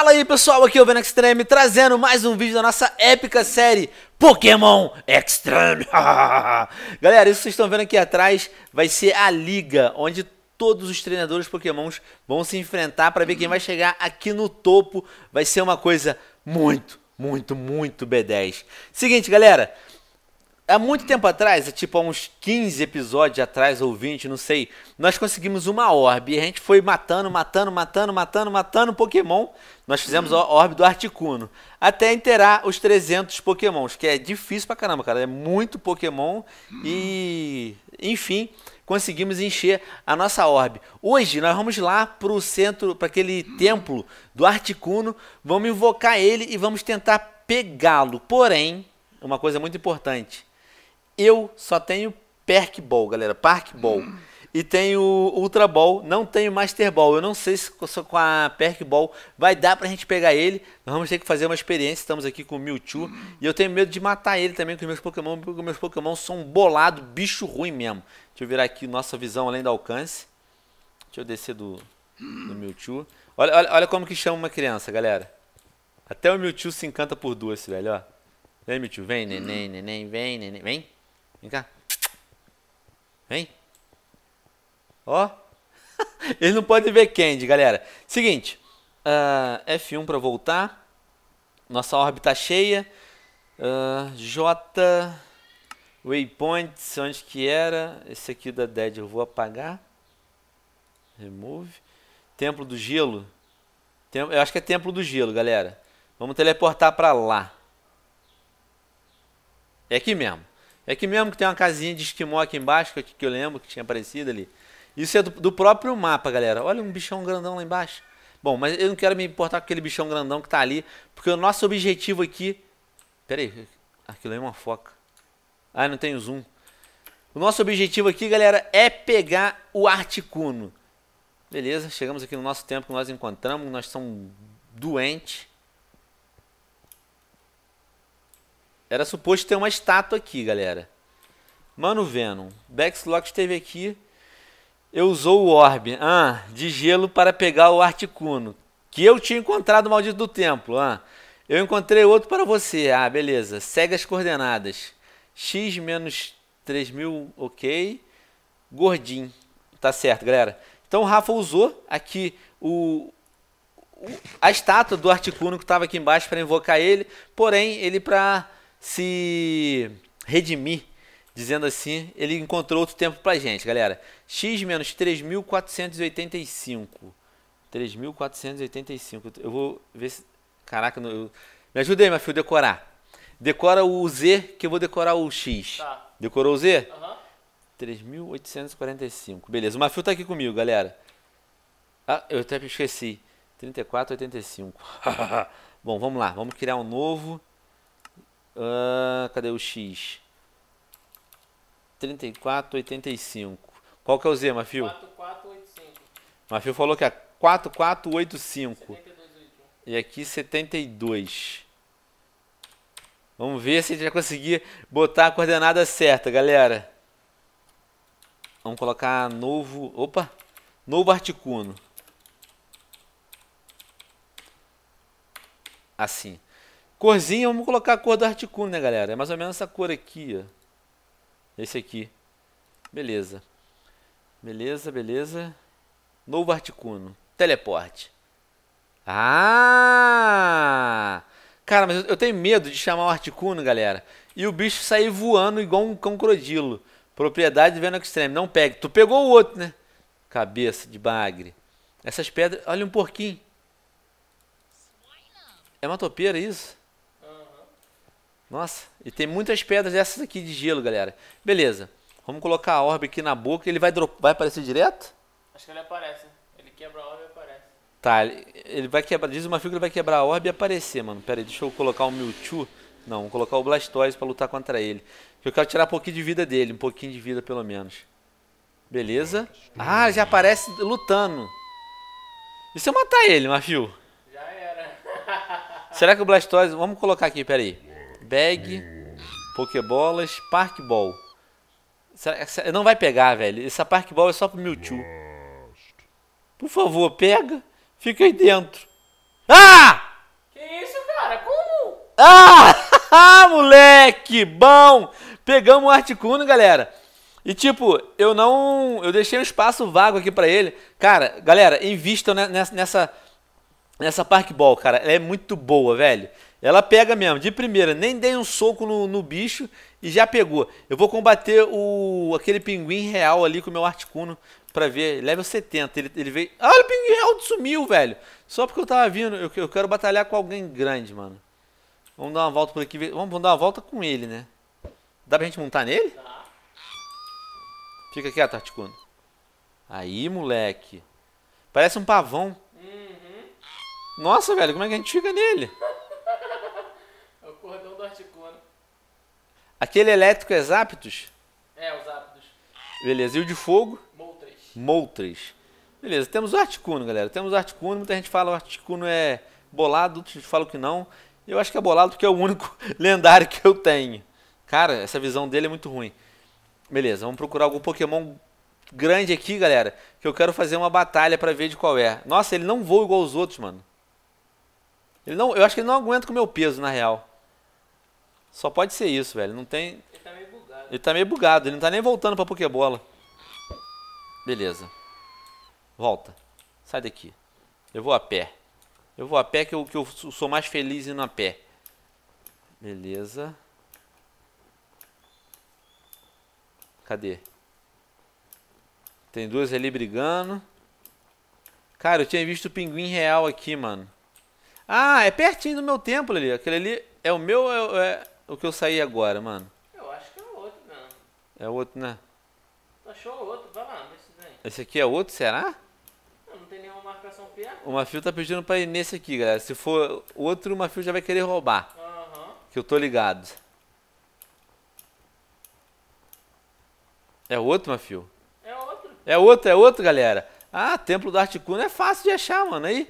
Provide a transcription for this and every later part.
Fala aí pessoal, aqui é o Ben Extreme trazendo mais um vídeo da nossa épica série Pokémon Extreme. Galera, isso que vocês estão vendo aqui atrás vai ser a liga onde todos os treinadores Pokémons vão se enfrentar para ver quem vai chegar aqui no topo. Vai ser uma coisa muito, muito, muito B10. Seguinte, galera, há muito tempo atrás, tipo há uns 15 episódios atrás ou 20, não sei, nós conseguimos uma orbe. E a gente foi matando, matando, matando, matando, matando Pokémon. Nós fizemos a orbe do Articuno. Até interar os 300 Pokémons, que é difícil pra caramba, cara. É muito Pokémon e. Enfim, conseguimos encher a nossa orbe. Hoje nós vamos lá pro centro, para aquele templo do Articuno. Vamos invocar ele e vamos tentar pegá-lo. Porém, uma coisa muito importante eu só tenho Perk Ball, galera. Park Ball. Hum. E tenho Ultra Ball, não tenho Master Ball. Eu não sei se com a Perk Ball vai dar pra gente pegar ele. Nós vamos ter que fazer uma experiência. Estamos aqui com o Mewtwo. Hum. E eu tenho medo de matar ele também com os meus Pokémon. Porque os meus Pokémon são bolado, bicho ruim mesmo. Deixa eu virar aqui nossa visão além do alcance. Deixa eu descer do, do hum. Mewtwo. Olha, olha, olha como que chama uma criança, galera. Até o Mewtwo se encanta por duas, velho, ó. Vem, Mewtwo, vem, neném, hum. neném, vem, neném, vem. Vem cá. Vem. Ó. Eles não podem ver Candy, galera. Seguinte. Uh, ah, F1 para voltar. Nossa órbita tá cheia. Uh, J. Waypoints, onde que era? Esse aqui da Dead eu vou apagar. Remove. Templo do Gelo. Tem, eu acho que é Templo do Gelo, galera. Vamos teleportar para lá. É aqui mesmo. É que mesmo que tem uma casinha de esquimó aqui embaixo, que eu, que eu lembro que tinha aparecido ali. Isso é do, do, próprio mapa, galera. Olha um bichão grandão lá embaixo. Bom, mas eu não quero me importar com aquele bichão grandão que tá ali. Porque o nosso objetivo aqui... Pera aí, aquilo aí é uma foca. Ah, não tem zoom. O nosso objetivo aqui, galera, é pegar o Articuno. Beleza, chegamos aqui no nosso tempo que nós encontramos. Nós somos doentes. Era suposto ter uma estátua aqui, galera. Mano Venom, Bex esteve aqui. Eu usou o Orb ah, de gelo para pegar o Articuno, que eu tinha encontrado o maldito do templo. Ah, eu encontrei outro para você. Ah, beleza. Segue as coordenadas. X menos 3000, ok. Gordim. Tá certo, galera. Então o Rafa usou aqui o, o a estátua do Articuno que estava aqui embaixo para invocar ele. Porém, ele para se redimir Dizendo assim, ele encontrou outro tempo pra gente, galera. x menos 3.485. 3.485. Eu vou ver se... Caraca, eu... me ajuda aí, meu filho, decorar. Decora o Z, que eu vou decorar o X. Tá. Decorou o Z? Aham. Uhum. 3.845. Beleza, o Mafio tá aqui comigo, galera. Ah, eu até esqueci. 34,85. Bom, vamos lá. Vamos criar um novo. Uh, cadê o X? 3485. Qual que é o Z, Mafio? 4485. Mafio falou que é 4485. 7281. E aqui 72. Vamos ver se a gente vai conseguir botar a coordenada certa, galera. Vamos colocar novo... Opa! Novo articuno. Assim. Corzinha, vamos colocar a cor do articuno, né, galera? É mais ou menos essa cor aqui, ó. Esse aqui. Beleza. Beleza, beleza. Novo Articuno. Teleporte. Ah! Cara, mas eu tenho medo de chamar o Articuno, galera. E o bicho sair voando igual um cão crodilo, Propriedade de Venom Extreme. Não pegue. Tu pegou o outro, né? Cabeça de bagre. Essas pedras... Olha um porquinho. É uma topeira é isso? Nossa, e tem muitas pedras dessas aqui de gelo, galera. Beleza. Vamos colocar a orbe aqui na boca. Ele vai, vai aparecer direto? Acho que ele aparece. Ele quebra a orbe e aparece. Tá, ele, ele vai quebrar. Diz uma figura que vai quebrar a orbe e aparecer, mano. Pera aí, deixa eu colocar o Mewtwo. Não, vou colocar o Blastoise pra lutar contra ele. Eu quero tirar um pouquinho de vida dele. Um pouquinho de vida, pelo menos. Beleza. Ah, já aparece lutando. E se eu matar ele, Mafio? Já era. Será que o Blastoise... Vamos colocar aqui, peraí. aí. Bag, Pokébolas, Park Ball. Não vai pegar, velho. Essa Park Ball é só pro Mewtwo. Por favor, pega. Fica aí dentro. Ah! Que isso, cara? Como? Ah! moleque! Bom! Pegamos o Articuno, galera. E tipo, eu não. Eu deixei um espaço vago aqui para ele. Cara, galera, invistam nessa, nessa essa Park Ball, cara, é muito boa, velho. Ela pega mesmo, de primeira, nem dei um soco no, no bicho e já pegou. Eu vou combater o aquele pinguim real ali com o meu Articuno pra ver. Level 70, ele, ele veio... Ah, o pinguim real sumiu, velho. Só porque eu tava vindo, eu, eu quero batalhar com alguém grande, mano. Vamos dar uma volta por aqui, vamos, vamos dar uma volta com ele, né? Dá pra gente montar nele? Fica quieto, Articuno. Aí, moleque. Parece um pavão. Nossa, velho, como é que a gente fica nele? É o cordão do Articuno. Aquele elétrico é Zapdos? É, os Zapdos. Beleza, e o de fogo? Moltres. Moltres. Beleza, temos o Articuno, galera. Temos o Articuno, muita gente fala que o Articuno é bolado, outros falam que não. Eu acho que é bolado porque é o único lendário que eu tenho. Cara, essa visão dele é muito ruim. Beleza, vamos procurar algum Pokémon grande aqui, galera, que eu quero fazer uma batalha para ver de qual é. Nossa, ele não voa igual os outros, mano. Ele não, eu acho que ele não aguenta com o meu peso, na real. Só pode ser isso, velho. Não tem. Ele tá meio bugado. Ele tá meio bugado, ele não tá nem voltando pra Pokébola. Beleza. Volta. Sai daqui. Eu vou a pé. Eu vou a pé que eu, que eu sou mais feliz indo a pé. Beleza. Cadê? Tem duas ali brigando. Cara, eu tinha visto o pinguim real aqui, mano. Ah, é pertinho do meu templo ali. Aquele ali é o meu ou é, é, o que eu saí agora, mano? Eu acho que é o outro, mano. É o outro, né? Achou o outro, vai lá, vê se vem. Esse aqui é outro, será? Não, não tem nenhuma marcação perto. É? O Mafio tá pedindo pra ir nesse aqui, galera. Se for outro, o Mafio já vai querer roubar. Aham. Uhum. Que eu tô ligado. É outro, Mafio? É outro. É outro, é outro, galera. Ah, Templo do Articuno é fácil de achar, mano. Aí.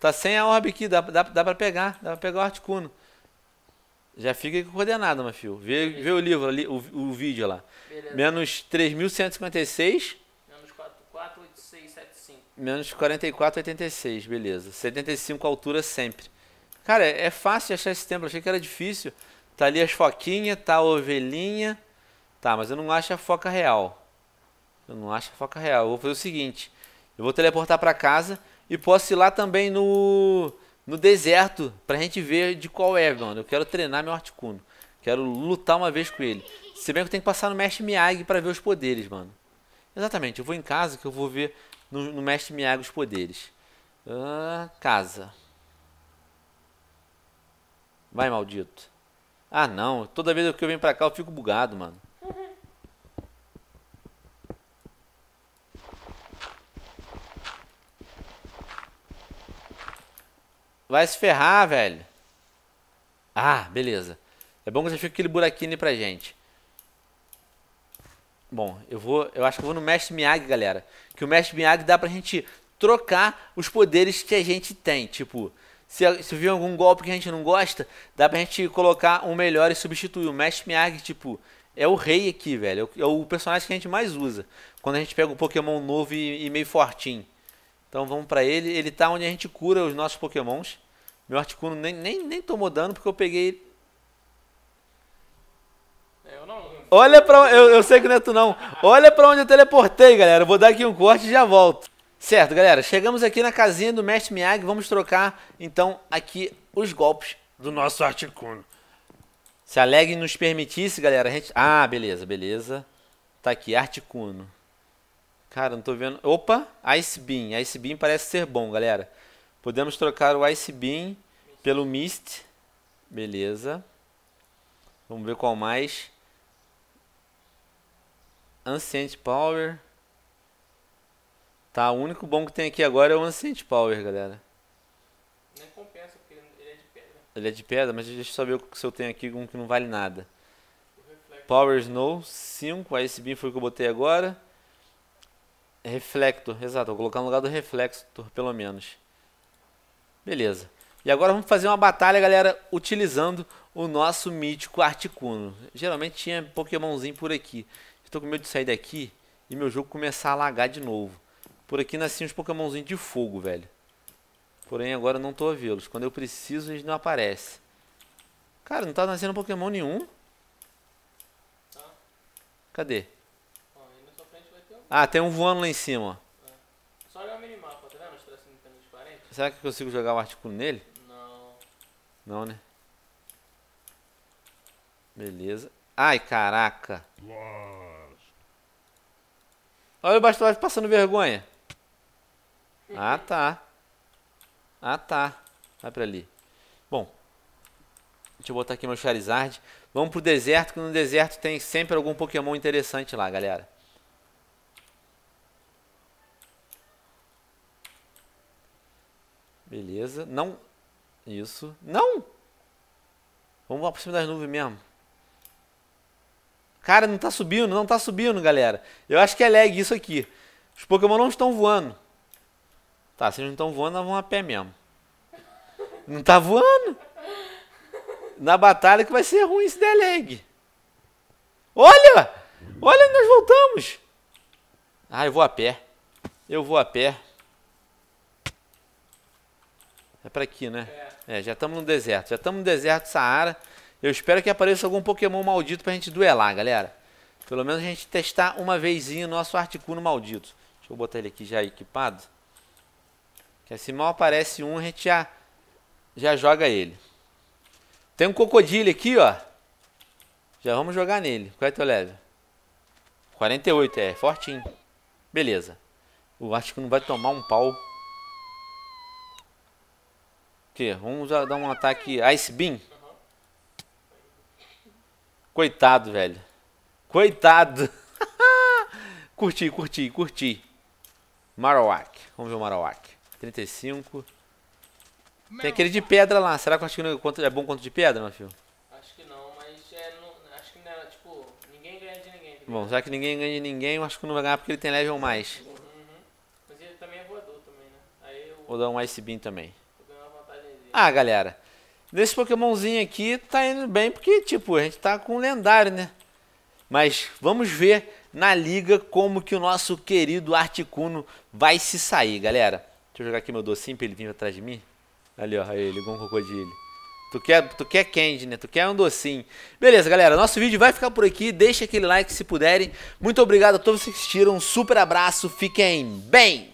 Tá sem a orbe aqui, dá, dá, dá para pegar, dá para pegar o articuno. Já fica com coordenada, meu filho. Vê, vê o livro ali, o, o vídeo lá. Beleza. Menos 3.156. Menos 4.48675. Menos 44,86, beleza. 75 altura sempre. Cara, é, é, fácil achar esse templo, achei que era difícil. Tá ali as foquinhas, tá a ovelhinha. Tá, mas eu não acho a foca real. Eu não acho a foca real. Eu vou fazer o seguinte: eu vou teleportar para casa e posso ir lá também no, no deserto pra gente ver de qual é, mano. Eu quero treinar meu Articuno. Quero lutar uma vez com ele. Se bem que eu tenho que passar no Mestre Miyagi pra ver os poderes, mano. Exatamente, eu vou em casa que eu vou ver no, no Mestre Miyagi os poderes. Ah, casa. Vai, maldito. Ah, não. Toda vez que eu venho pra cá eu fico bugado, mano. Vai se ferrar, velho. Ah, beleza. É bom que você fique aquele buraquinho ali pra gente. Bom, eu vou, eu acho que eu vou no Mestre Miyagi, galera. Que o Mestre Miyagi dá pra gente trocar os poderes que a gente tem. Tipo, se, se vir algum golpe que a gente não gosta, dá pra gente colocar um melhor e substituir. O Mestre Miyagi, tipo, é o rei aqui, velho. É o, é o personagem que a gente mais usa. Quando a gente pega um Pokémon novo e, e meio fortinho. Então vamos para ele. Ele tá onde a gente cura os nossos pokémons. Meu Articuno nem, nem, nem tomou dano porque eu peguei... É, eu não... Olha pra... Eu, eu sei que não é tu não. Olha para onde eu teleportei, galera. Eu vou dar aqui um corte e já volto. Certo, galera. Chegamos aqui na casinha do Mestre Miyagi. Vamos trocar, então, aqui os golpes do nosso Articuno. Se a lag nos permitisse, galera, a gente... Ah, beleza, beleza. Tá aqui, Articuno. Cara, não tô vendo. Opa, Ice Beam. Ice Beam parece ser bom, galera. Podemos trocar o Ice Beam pelo Mist. Beleza. Vamos ver qual mais. Ancient Power. Tá, o único bom que tem aqui agora é o Ancient Power, galera. Nem é compensa, porque ele é de pedra. Ele é de pedra, mas deixa eu só ver o que eu tenho aqui, um que não vale nada. Power Snow, 5, Ice beam foi o que eu botei agora. Reflector, exato, vou colocar no lugar do reflector, pelo menos. Beleza. E agora vamos fazer uma batalha, galera, utilizando o nosso mítico Articuno. Geralmente tinha pokémonzinho por aqui. Estou com medo de sair daqui e meu jogo começar a lagar de novo. Por aqui nasciam os pokémonzinhos de fogo, velho. Porém, agora não estou a vê-los. Quando eu preciso, eles não aparecem. Cara, não está nascendo pokémon nenhum? Tá. Cadê? Ah, tem um voando lá em cima. É. Só olhar o minimapa, tá vendo? Será que eu consigo jogar o artículo nele? Não. Não, né? Beleza. Ai, caraca. Olha o Bastolage passando vergonha. Ah, tá. Ah, tá. Vai pra ali. Bom. Deixa eu botar aqui meu Charizard. Vamos pro deserto, que no deserto tem sempre algum Pokémon interessante lá, galera. Beleza. Não. Isso. Não! Vamos lá pra cima das nuvens mesmo. Cara, não tá subindo, não tá subindo, galera. Eu acho que é lag isso aqui. Os Pokémon não estão voando. Tá, se eles não estão voando, nós vamos a pé mesmo. Não tá voando. Na batalha que vai ser ruim se der lag. Olha! Olha, nós voltamos. Ah, eu vou a pé. Eu vou a pé. É para aqui, né? É. é já estamos no deserto. Já estamos no deserto Saara. Eu espero que apareça algum Pokémon maldito pra gente duelar, galera. Pelo menos a gente testar uma vezinha o nosso Articuno maldito. Deixa eu botar ele aqui já equipado. Que assim mal aparece um, a gente já, já joga ele. Tem um cocodilho aqui, ó. Já vamos jogar nele. Qual é teu level? 48, é. Fortinho. Beleza. O Articuno vai tomar um pau quê? Vamos dar um ataque Ice Beam? Coitado, velho. Coitado. curti, curti, curti. Marowak. Vamos ver o Marowak. 35. Tem aquele de pedra lá. Será que eu acho que é, é bom quanto de pedra, meu filho? Acho que não, mas é, não, acho que não é, tipo, ninguém ganha de ninguém. bom, já que ninguém ganha de ninguém, eu acho que não vai ganhar porque ele tem level mais. Uhum. Mas ele também é voador também, né? Aí eu... Vou dar um Ice Beam também. Ah, galera, nesse Pokémonzinho aqui tá indo bem porque, tipo, a gente tá com um lendário, né? Mas vamos ver na liga como que o nosso querido Articuno vai se sair, galera. Deixa eu jogar aqui meu docinho pra ele vir atrás de mim. Ali, ó, ele, igual um crocodilo. Tu quer, tu quer candy, né? Tu quer um docinho. Beleza, galera. Nosso vídeo vai ficar por aqui. Deixa aquele like se puderem. Muito obrigado a todos que assistiram. Um super abraço. Fiquem bem!